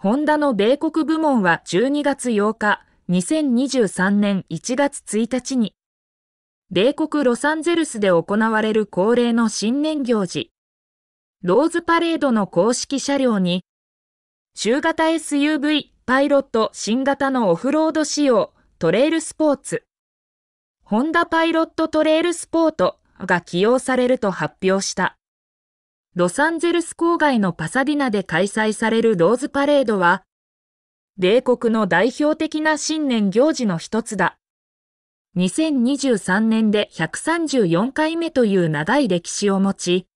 ホンダの米国部門は12月8日、2023年1月1日に、米国ロサンゼルスで行われる恒例の新年行事、ローズパレードの公式車両に、中型 SUV、パイロット、新型のオフロード仕様、トレイルスポーツ、ホンダパイロットトレイルスポートが起用されると発表した。ロサンゼルス郊外のパサディナで開催されるローズパレードは、米国の代表的な新年行事の一つだ。2023年で134回目という長い歴史を持ち、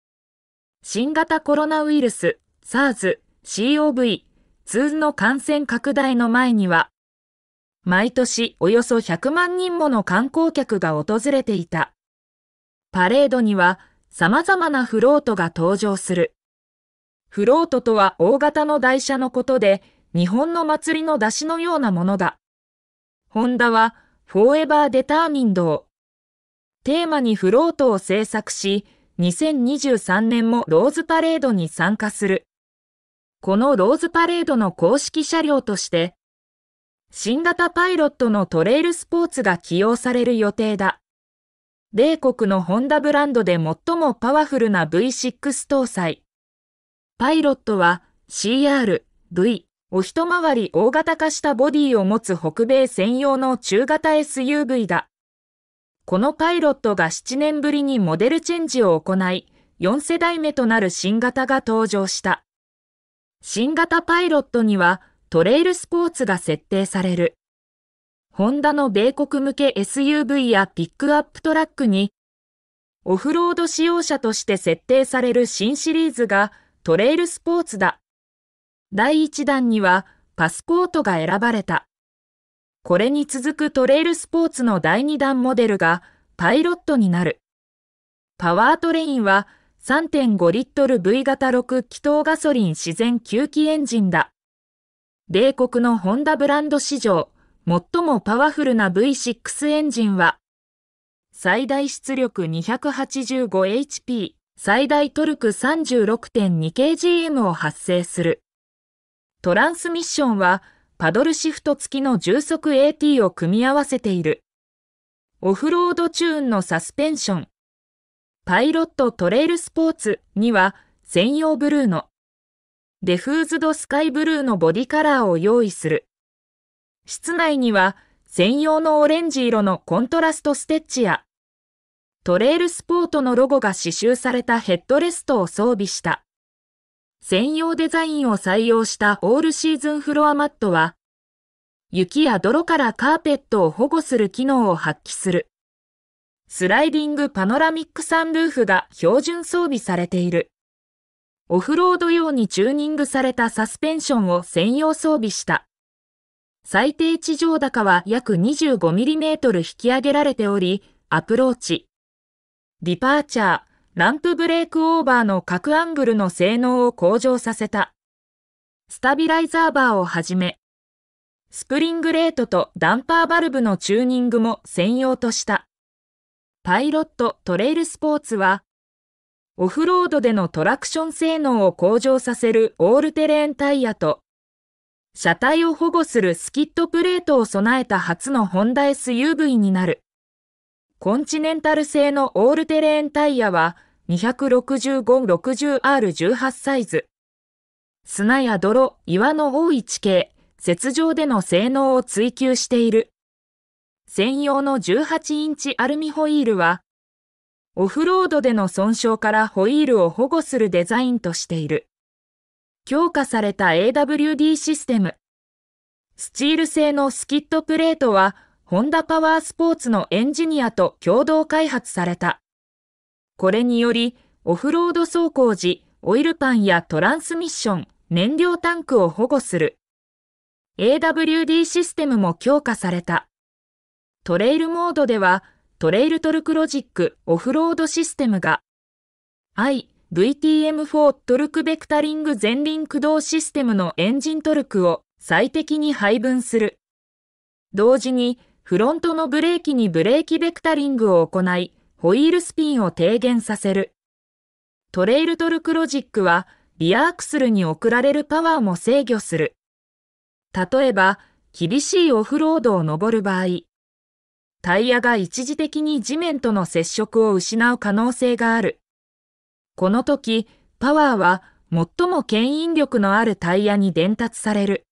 新型コロナウイルス、SARS、COV、2の感染拡大の前には、毎年およそ100万人もの観光客が訪れていた。パレードには、様々なフロートが登場する。フロートとは大型の台車のことで、日本の祭りの出しのようなものだ。ホンダは、フォーエバーデターミンドを、テーマにフロートを制作し、2023年もローズパレードに参加する。このローズパレードの公式車両として、新型パイロットのトレイルスポーツが起用される予定だ。米国のホンダブランドで最もパワフルな V6 搭載。パイロットは CR、V を一回り大型化したボディを持つ北米専用の中型 SUV だ。このパイロットが7年ぶりにモデルチェンジを行い、4世代目となる新型が登場した。新型パイロットにはトレイルスポーツが設定される。ホンダの米国向け SUV やピックアップトラックに、オフロード使用者として設定される新シリーズがトレイルスポーツだ。第1弾にはパスポートが選ばれた。これに続くトレイルスポーツの第2弾モデルがパイロットになる。パワートレインは3.5リットル V 型6気筒ガソリン自然吸気エンジンだ。米国のホンダブランド市場最もパワフルな V6 エンジンは、最大出力 285HP、最大トルク 36.2kgm を発生する。トランスミッションは、パドルシフト付きの重速 AT を組み合わせている。オフロードチューンのサスペンション。パイロットトレイルスポーツには専用ブルーのデフーズドスカイブルーのボディカラーを用意する。室内には専用のオレンジ色のコントラストステッチやトレイルスポートのロゴが刺繍されたヘッドレストを装備した専用デザインを採用したオールシーズンフロアマットは雪や泥からカーペットを保護する機能を発揮するスライディングパノラミックサンルーフが標準装備されているオフロード用にチューニングされたサスペンションを専用装備した最低地上高は約 25mm 引き上げられており、アプローチ、ディパーチャー、ランプブレークオーバーの各アングルの性能を向上させた。スタビライザーバーをはじめ、スプリングレートとダンパーバルブのチューニングも専用とした。パイロットトレイルスポーツは、オフロードでのトラクション性能を向上させるオールテレーンタイヤと車体を保護するスキットプレートを備えた初のホンダ SUV になる。コンチネンタル製のオールテレーンタイヤは 265-60R18 サイズ。砂や泥、岩の多い地形、雪上での性能を追求している。専用の18インチアルミホイールは、オフロードでの損傷からホイールを保護するデザインとしている。強化された AWD システム。スチール製のスキットプレートは、ホンダパワースポーツのエンジニアと共同開発された。これにより、オフロード走行時、オイルパンやトランスミッション、燃料タンクを保護する。AWD システムも強化された。トレイルモードでは、トレイルトルクロジックオフロードシステムが、i VTM4 トルクベクタリング前輪駆動システムのエンジントルクを最適に配分する。同時に、フロントのブレーキにブレーキベクタリングを行い、ホイールスピンを低減させる。トレイルトルクロジックは、リアアクスルに送られるパワーも制御する。例えば、厳しいオフロードを登る場合、タイヤが一時的に地面との接触を失う可能性がある。この時、パワーは最も牽引力のあるタイヤに伝達される。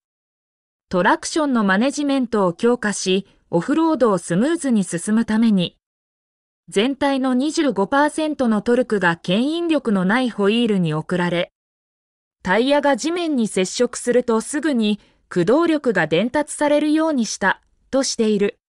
トラクションのマネジメントを強化し、オフロードをスムーズに進むために、全体の25%のトルクが牽引力のないホイールに送られ、タイヤが地面に接触するとすぐに駆動力が伝達されるようにしたとしている。